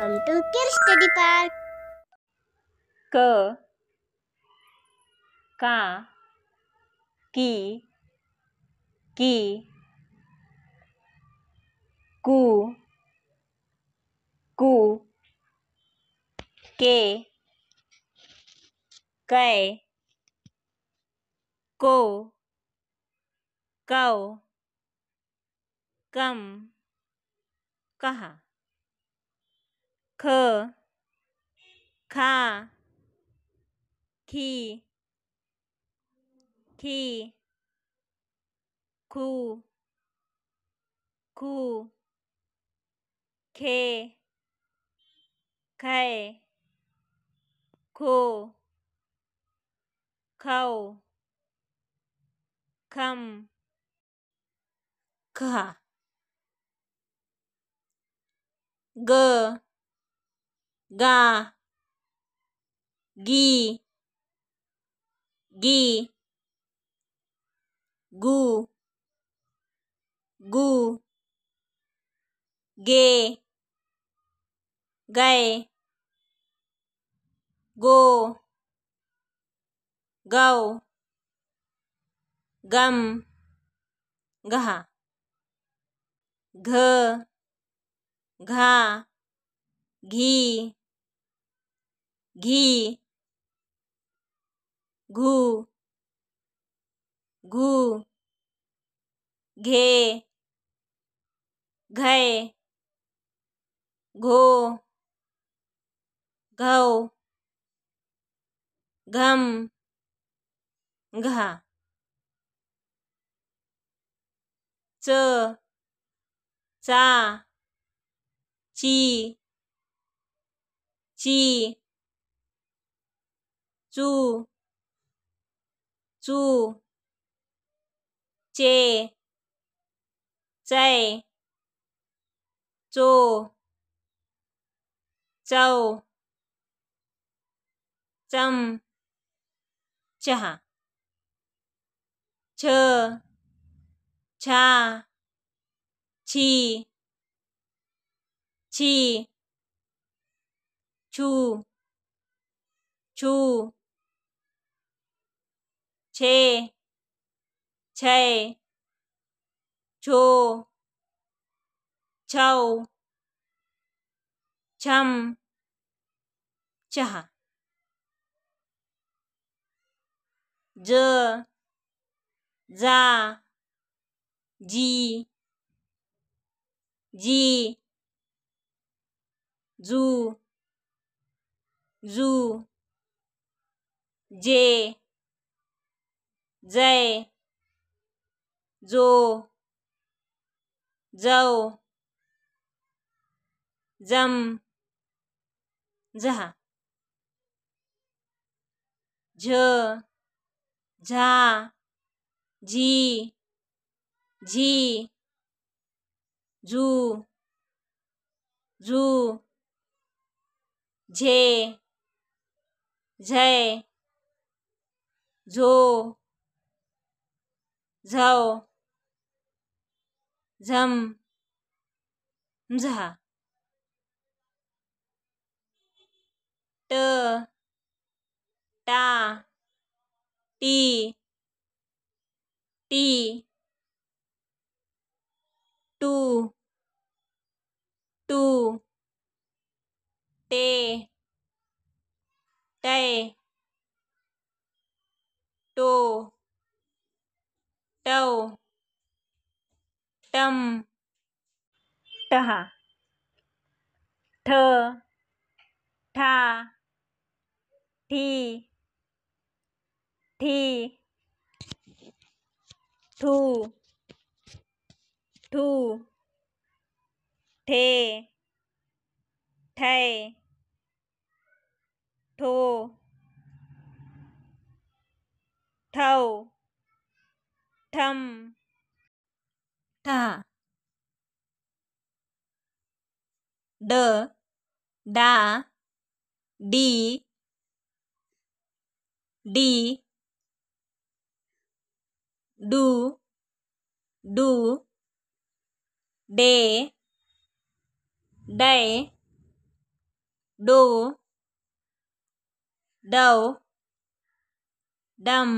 Welcome to kid study park क का की की कु कु के कै को कौ कम कहा ख खा खी खी खू खू खे खय खो खौ खम खा ग गा गी गी गु गु गे गए गो गौ गम घहा घ घा घी घी घू घू घे घय घो घौ घम घा च चा ची ची चू चू चे चय चो चौ चम चह छ छा छी छी छू छू छे छः छो छौ छम चह ज जा जी जी जू जू जे जय जो जौ जम जहा झ झा जी झी जू जू झे झय झो झौ झम झा ट टा टी टी टू टू टे टय टो टव टम टहा ठ ठा ठी ठी ठू ठू ठे ठै ठो ठौ कथम ठा ड डा डी डी डू डू डे डै डो डव डम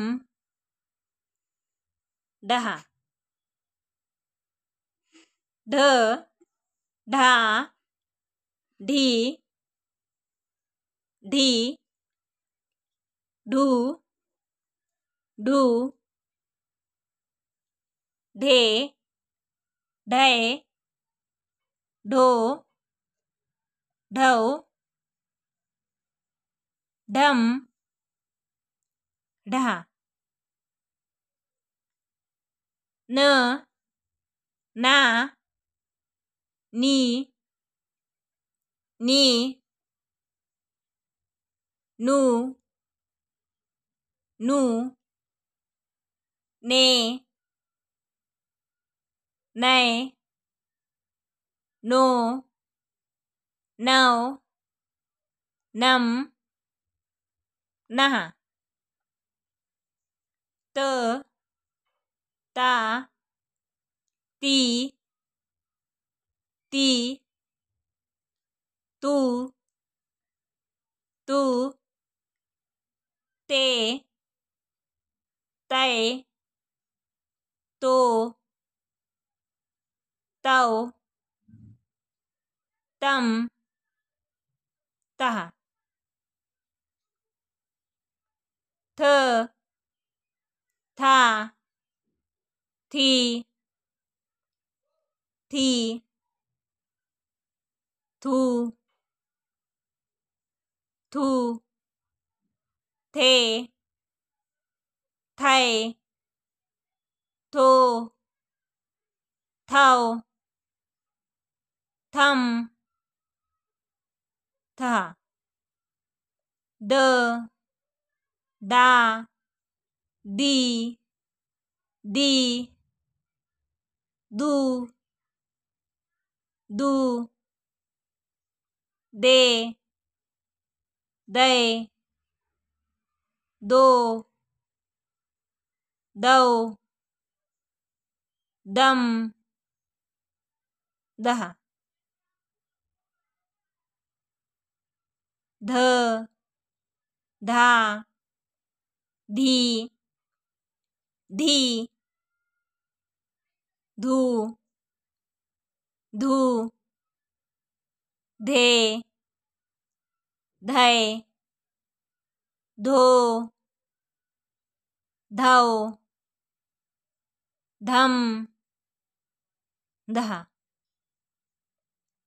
दहा ढ ढा ढी ढी ढू ढू ढे ढय ढो ढौ ढम ढहा न ना नी नी नू नु ने नए नो नौ नम नह त 哒，滴，滴，嘟，嘟，泰，泰，多，多，汤，汤，特，特，啊。थी थी थू थू थे थे थो थौ थम था द दा दी दी दू दू दे दे दो दौ दम दह ध धा धी धी धू धू धे धय धो धाओ धम धा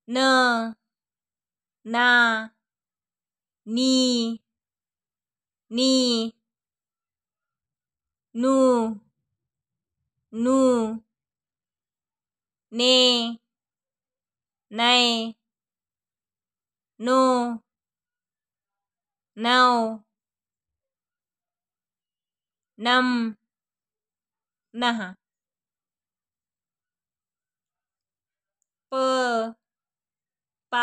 न ना नी नी नू नू ने नए नो नौ नम नह प पा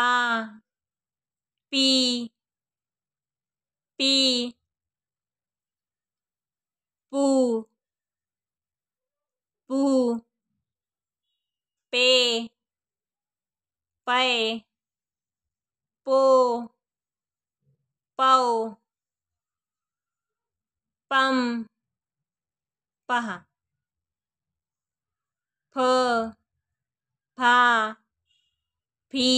पी पी पू पू pe pai po pau pam pah, pa pa pi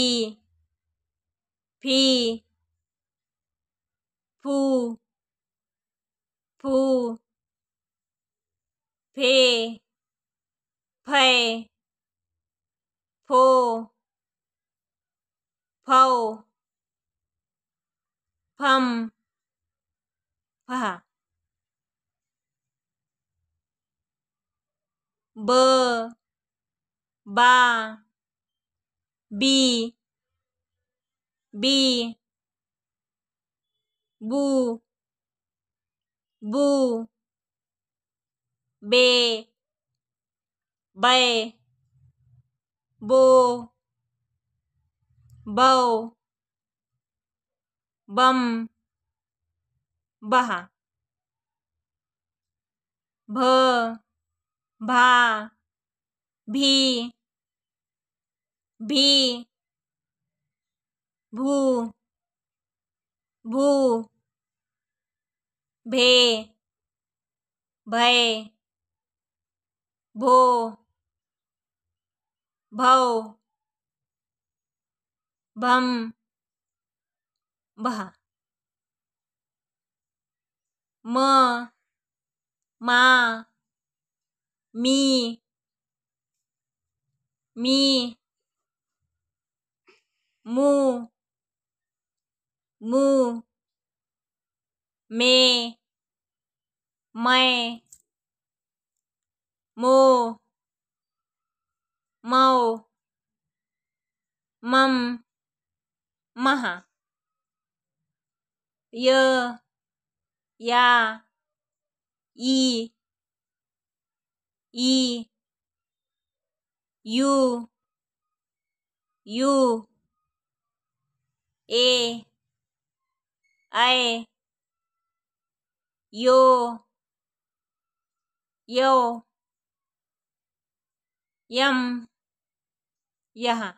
pi pu pu pe pai फो फौ फम फहा ब बा बी बी बू बू बे बै बो बौ बम बहा भ भा भी भी भू भू भे भय भो भव भम भा म मा मी मी मु मु मे मैं मो màu mầm maha yơ ya y y u u e ai yo yo yum यहाँ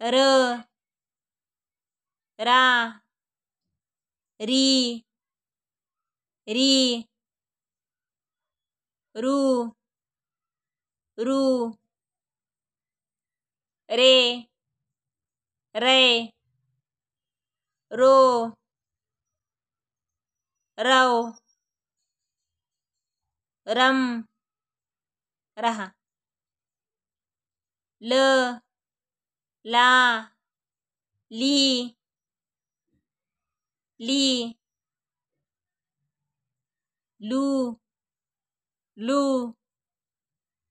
र रा री री रू रू रे रे रो रव रम रहा lơ la li li lu lu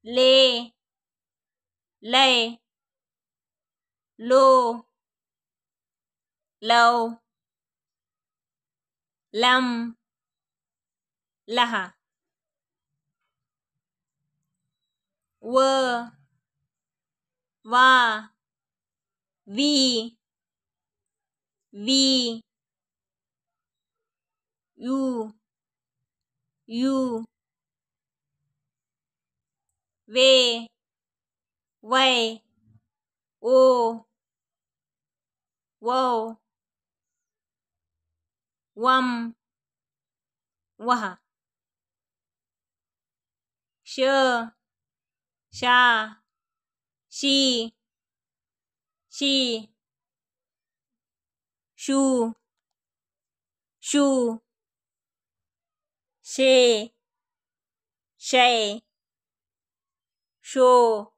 lê lê lô lâu lâm là quơ và vì vì u u về về o wow wam wa sure sha she she shu shu she she show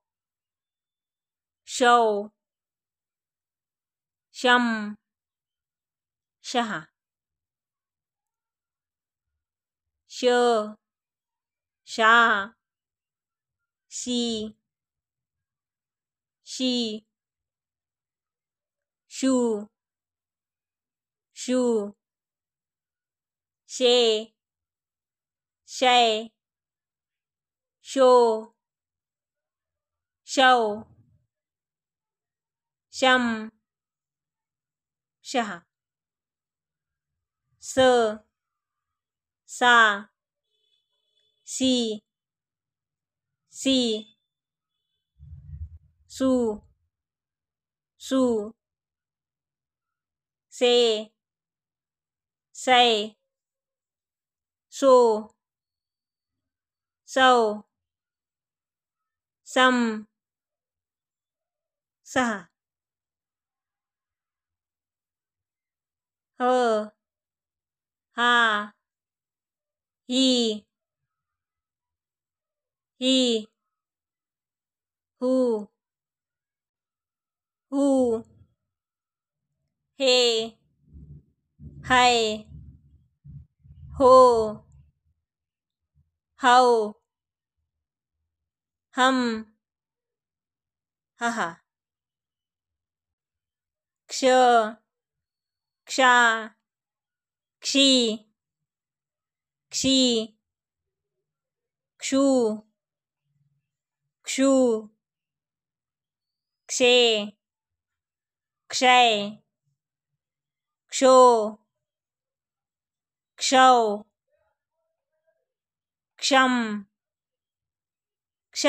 show sham shaha sure sha she she shoe shoe she shay show show sham shah s sa si si su su se say su sâu sâm sa, hờ ha, hi hi hu who hey hi ho how हम haha क्षक्षा क्षी क्षी क्षु क्षु क्षे क्षय क्षो क्षौ क्षम क्ष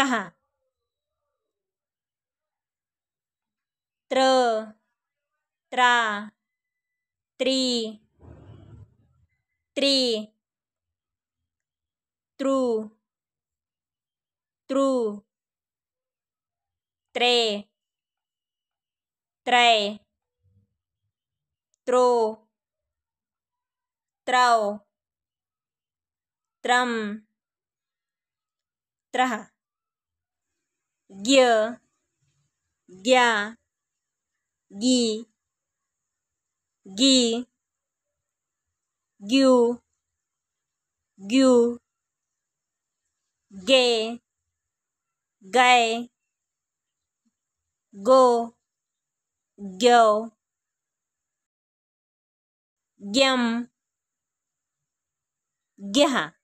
त्र त्रा त्रि त्रि true true त्रे त्रय त्रो त्रौ त्रम त्रः ज्ञ ग्या गी गी ग्यू ग्यू गे गए गो go, Gem. giha.